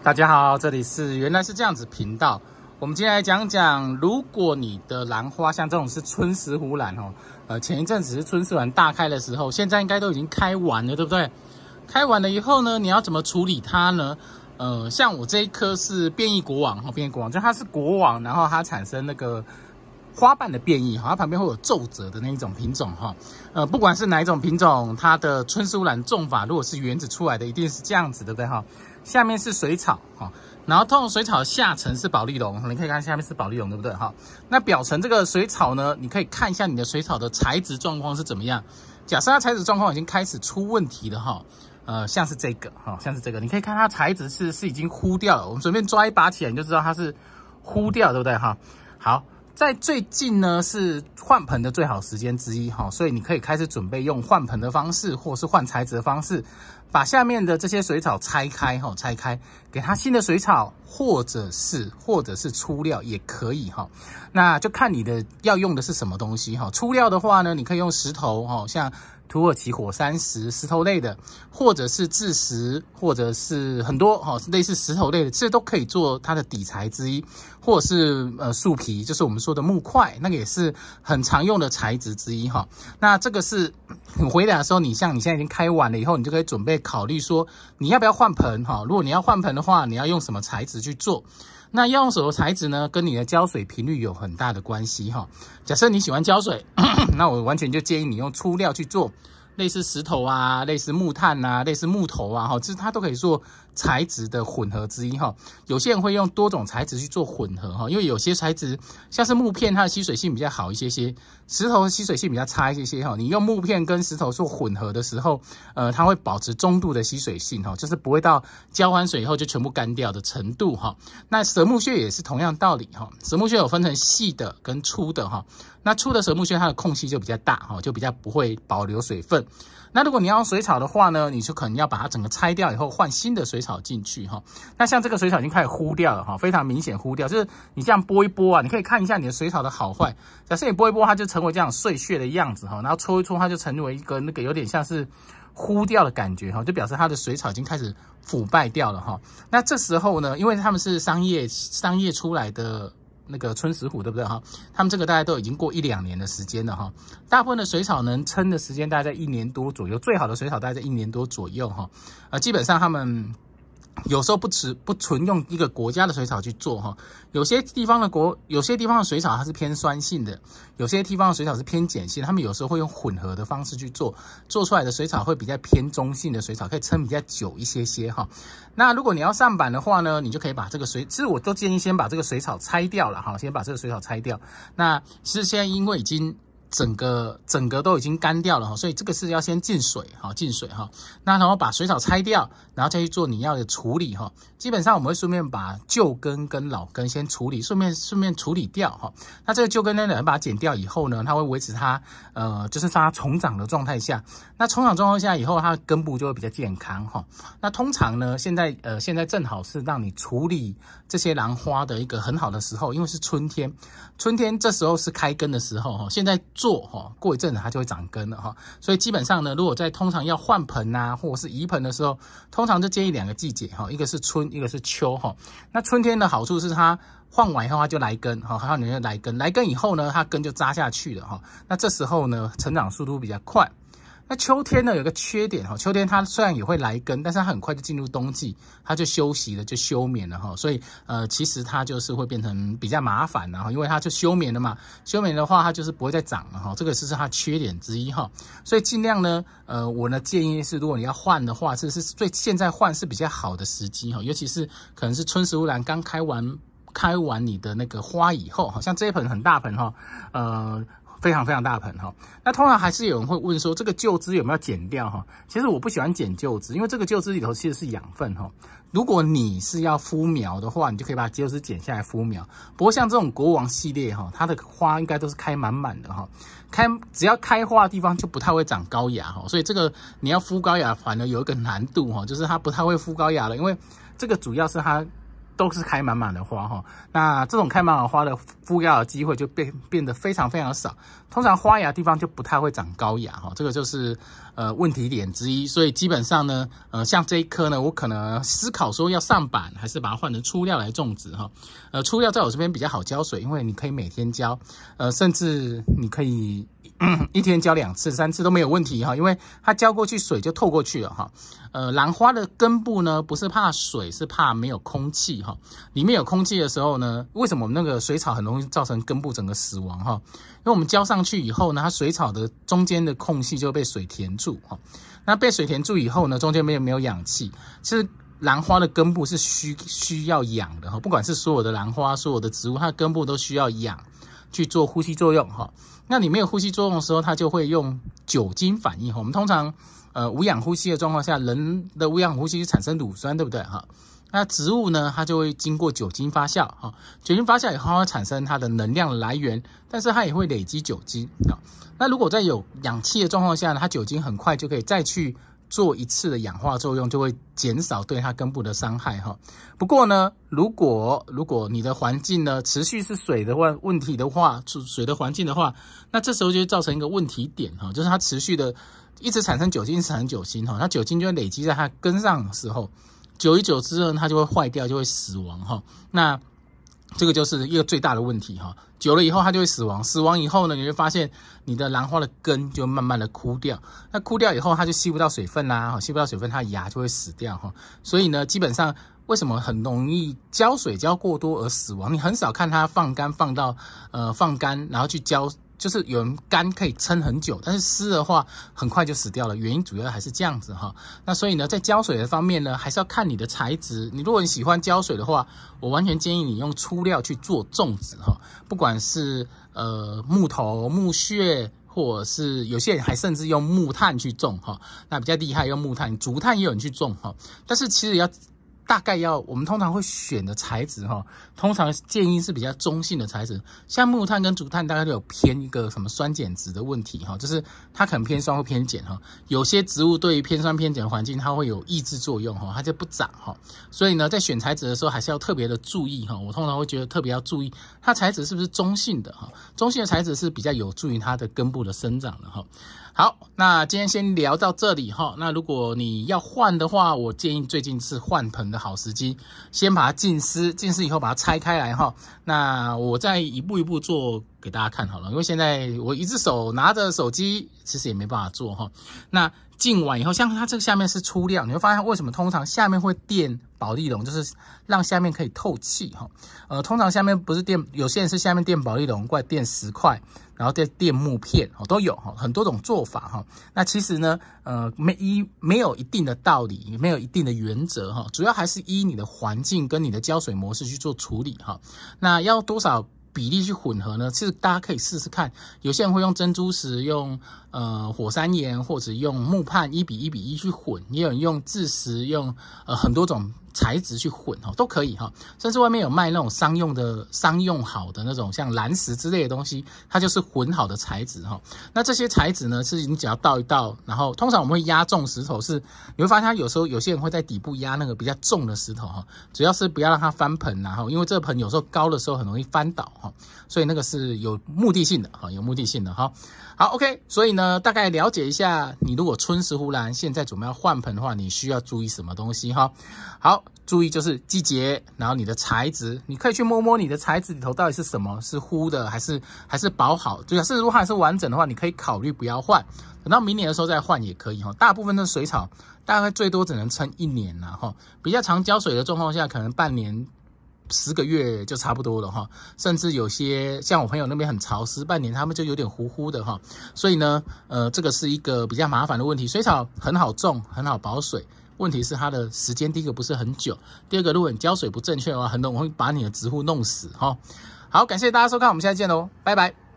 大家好，这里是原来是这样子频道。我们今天来讲讲，如果你的兰花像这种是春石斛兰哦，呃，前一阵子是春石兰大开的时候，现在应该都已经开完了，对不对？开完了以后呢，你要怎么处理它呢？呃，像我这一颗是变异国王哈，变异国王就它是国王，然后它产生那个。花瓣的变异，哈，它旁边会有皱褶的那一种品种，哈，呃，不管是哪一种品种，它的春苏兰种法，如果是原子出来的，一定是这样子，对不对，哈？下面是水草，哈，然后通用水草下层是宝丽龙，你可以看下面是宝丽龙，对不对，哈？那表层这个水草呢，你可以看一下你的水草的材质状况是怎么样。假设它材质状况已经开始出问题了，哈，呃，像是这个，哈，像是这个，你可以看它材质是是已经枯掉了，我们随便抓一把起来你就知道它是枯掉，对不对，哈？好。在最近呢，是换盆的最好时间之一哈，所以你可以开始准备用换盆的方式，或是换材质的方式，把下面的这些水草拆开哈，拆开，给它新的水草，或者是或者是粗料也可以哈，那就看你的要用的是什么东西哈，粗料的话呢，你可以用石头哈，像。土耳其火山石、石头类的，或者是蛭石，或者是很多哈类似石头类的，其实都可以做它的底材之一，或者是呃树皮，就是我们说的木块，那个也是很常用的材质之一哈。那这个是你回答的时候，你像你现在已经开完了以后，你就可以准备考虑说你要不要换盆哈。如果你要换盆的话，你要用什么材质去做？那要用手么材质呢，跟你的浇水频率有很大的关系哈。假设你喜欢浇水，那我完全就建议你用粗料去做，类似石头啊，类似木炭啊，类似木头啊，哈，其实它都可以做。材质的混合之一哈，有些人会用多种材质去做混合哈，因为有些材质像是木片，它的吸水性比较好一些些，石头的吸水性比较差一些些哈。你用木片跟石头做混合的时候，呃，它会保持中度的吸水性哈，就是不会到浇完水以后就全部干掉的程度哈。那蛇木屑也是同样道理哈，蛇木屑有分成细的跟粗的哈，那粗的蛇木屑它的空隙就比较大哈，就比较不会保留水分。那如果你要水草的话呢，你就可能要把它整个拆掉以后换新的水草。草进去哈，那像这个水草已经开始枯掉了哈，非常明显枯掉，就是你这样拨一拨啊，你可以看一下你的水草的好坏。假设你拨一拨，它就成为这样碎屑的样子哈，然后搓一搓，它就成为一个那个有点像是枯掉的感觉哈，就表示它的水草已经开始腐败掉了哈。那这时候呢，因为他们是商业商业出来的那个春石虎，对不对哈？他们这个大家都已经过一两年的时间了哈，大部分的水草能撑的时间大概在一年多左右，最好的水草大概在一年多左右哈。呃，基本上他们。有时候不只不纯用一个国家的水草去做哈，有些地方的国有些地方的水草它是偏酸性的，有些地方的水草是偏碱性他们有时候会用混合的方式去做，做出来的水草会比较偏中性的水草可以撑比较久一些些哈。那如果你要上板的话呢，你就可以把这个水，其实我都建议先把这个水草拆掉了哈，先把这个水草拆掉。那其实现在因为已经。整个整个都已经干掉了哈，所以这个是要先进水哈，进水哈，那然后把水草拆掉，然后再去做你要的处理哈。基本上我们会顺便把旧根跟老根先处理，顺便顺便处理掉哈。那这个旧根呢，把它剪掉以后呢，它会维持它呃，就是它重长的状态下。那重长状态下以后，它的根部就会比较健康哈。那通常呢，现在呃，现在正好是让你处理这些兰花的一个很好的时候，因为是春天，春天这时候是开根的时候哈。现在做哈，过一阵子它就会长根了哈，所以基本上呢，如果在通常要换盆呐，或者是移盆的时候，通常就建议两个季节哈，一个是春，一个是秋哈。那春天的好处是它换完以后它就来根哈，然后你要来根，来根以后呢，它根就扎下去了哈。那这时候呢，成长速度比较快。那秋天呢，有个缺点哈，秋天它虽然也会来根，但是它很快就进入冬季，它就休息了，就休眠了哈，所以呃，其实它就是会变成比较麻烦的哈，因为它就休眠了嘛，休眠的话它就是不会再长了哈，这个是它缺点之一哈，所以尽量呢，呃，我呢建议是，如果你要换的话，这是最现在换是比较好的时机哈，尤其是可能是春石斛兰刚开完开完你的那个花以后好像这一盆很大盆哈，呃。非常非常大盆哈，那通常还是有人会问说，这个旧枝有没有剪掉哈？其实我不喜欢剪旧枝，因为这个旧枝里头其实是养分哈。如果你是要敷苗的话，你就可以把旧枝剪下来敷苗。不过像这种国王系列哈，它的花应该都是开满满的哈，开只要开花的地方就不太会长高芽哈，所以这个你要敷高芽反而有一个难度哈，就是它不太会敷高芽了，因为这个主要是它。都是开满满的花哈，那这种开满花的敷料的机会就变变得非常非常少。通常花芽地方就不太会长高芽哈，这个就是呃问题点之一。所以基本上呢，呃，像这一颗呢，我可能思考说要上板，还是把它换成粗料来种植哈。呃，粗料在我这边比较好浇水，因为你可以每天浇，呃，甚至你可以。一天浇两次、三次都没有问题哈，因为它浇过去水就透过去了哈。呃，兰花的根部呢不是怕水，是怕没有空气哈。里面有空气的时候呢，为什么我们那个水草很容易造成根部整个死亡哈？因为我们浇上去以后呢，它水草的中间的空隙就被水填住哈。那被水填住以后呢，中间没有没有氧气。其实兰花的根部是需需要养的哈，不管是所有的兰花、所有的植物，它根部都需要养。去做呼吸作用哈，那你没有呼吸作用的时候，它就会用酒精反应哈。我们通常呃无氧呼吸的状况下，人的无氧呼吸产生乳酸，对不对哈？那植物呢，它就会经过酒精发酵哈，酒精发酵以后它产生它的能量来源，但是它也会累积酒精啊。那如果在有氧气的状况下呢，它酒精很快就可以再去。做一次的氧化作用就会减少对它根部的伤害哈。不过呢，如果如果你的环境呢持续是水的话，问题的话，水的环境的话，那这时候就会造成一个问题点哈，就是它持续的一直产生酒精，产生酒精哈，那酒精就会累积在它根上的时候，久一久之后它就会坏掉，就会死亡哈。那这个就是一个最大的问题哈，久了以后它就会死亡，死亡以后呢，你会发现你的兰花的根就慢慢的枯掉，那枯掉以后它就吸不到水分啦，哈，吸不到水分它的芽就会死掉哈，所以呢，基本上为什么很容易浇水浇过多而死亡，你很少看它放干放到呃放干然后去浇。就是有人干可以撑很久，但是湿的话很快就死掉了。原因主要还是这样子哈。那所以呢，在浇水的方面呢，还是要看你的材质。你如果你喜欢浇水的话，我完全建议你用粗料去做种植哈。不管是呃木头、木屑，或者是有些人还甚至用木炭去种哈，那比较厉害。用木炭、竹炭也有人去种哈，但是其实要。大概要我们通常会选的材质哈，通常建议是比较中性的材质，像木炭跟竹炭大概都有偏一个什么酸碱值的问题哈，就是它可能偏酸或偏碱哈。有些植物对于偏酸偏碱的环境它会有抑制作用哈，它就不长哈。所以呢，在选材质的时候还是要特别的注意哈。我通常会觉得特别要注意它材质是不是中性的哈，中性的材质是比较有助于它的根部的生长的哈。好，那今天先聊到这里哈。那如果你要换的话，我建议最近是换盆的。好时机，先把它浸湿，浸湿以后把它拆开来哈。那我再一步一步做给大家看好了，因为现在我一只手拿着手机，其实也没办法做哈。那浸完以后，像它这个下面是粗料，你会发现为什么通常下面会垫。保丽龙就是让下面可以透气哈，呃，通常下面不是垫，有些人是下面垫保丽龙来垫石块，然后垫垫木片，哦，都有哈，很多种做法哈。那其实呢，呃，没一没有一定的道理，没有一定的原则哈，主要还是依你的环境跟你的浇水模式去做处理哈。那要多少比例去混合呢？其实大家可以试试看，有些人会用珍珠石，用呃火山岩或者用木炭一比一比一去混，也有人用蛭石，用呃很多种。材质去混哈都可以哈，甚至外面有卖那种商用的、商用好的那种像蓝石之类的东西，它就是混好的材质哈。那这些材质呢，是你只要倒一倒，然后通常我们会压重石头，是你会发现它有时候有些人会在底部压那个比较重的石头哈，主要是不要让它翻盆然后，因为这盆有时候高的时候很容易翻倒哈，所以那个是有目的性的哈，有目的性的哈。好，OK，所以呢，大概了解一下，你如果春石斛兰现在准备要换盆的话，你需要注意什么东西哈？好。注意就是季节，然后你的材质，你可以去摸摸你的材质里头到底是什么，是糊的还是还是保好？主要是如果还是完整的话，你可以考虑不要换，等到明年的时候再换也可以哈。大部分的水草大概最多只能撑一年了哈，比较常浇水的状况下，可能半年十个月就差不多了哈。甚至有些像我朋友那边很潮湿，半年他们就有点糊糊的哈。所以呢，呃，这个是一个比较麻烦的问题。水草很好种，很好保水。问题是它的时间，第一个不是很久，第二个如果你浇水不正确的话，很容易会把你的植物弄死哈。好，感谢大家收看，我们下次见喽，拜拜。